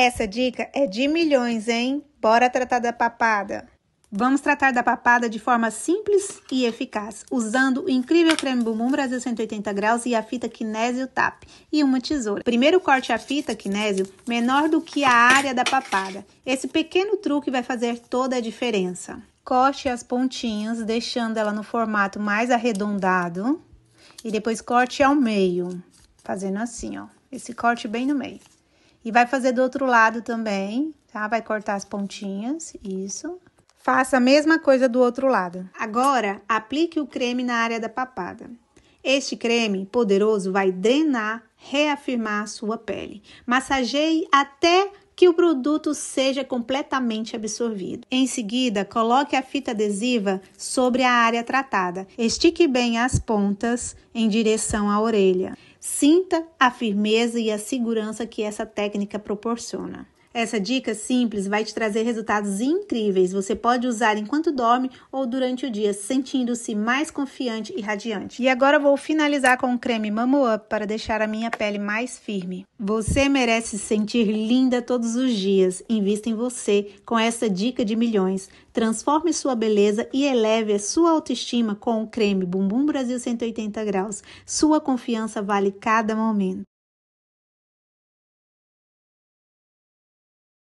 Essa dica é de milhões, hein? Bora tratar da papada. Vamos tratar da papada de forma simples e eficaz, usando o incrível creme Bumbum Brasil 180 graus e a fita Kinesio TAP e uma tesoura. Primeiro corte a fita Kinesio menor do que a área da papada. Esse pequeno truque vai fazer toda a diferença. Corte as pontinhas, deixando ela no formato mais arredondado e depois corte ao meio, fazendo assim, ó, esse corte bem no meio. E vai fazer do outro lado também, tá? Vai cortar as pontinhas, isso. Faça a mesma coisa do outro lado. Agora, aplique o creme na área da papada. Este creme poderoso vai drenar, reafirmar a sua pele. Massageie até que o produto seja completamente absorvido. Em seguida, coloque a fita adesiva sobre a área tratada. Estique bem as pontas em direção à orelha. Sinta a firmeza e a segurança que essa técnica proporciona. Essa dica simples vai te trazer resultados incríveis. Você pode usar enquanto dorme ou durante o dia, sentindo-se mais confiante e radiante. E agora vou finalizar com o creme Mamo Up para deixar a minha pele mais firme. Você merece se sentir linda todos os dias. Invista em você com essa dica de milhões. Transforme sua beleza e eleve a sua autoestima com o creme Bumbum Brasil 180 graus. Sua confiança vale cada momento.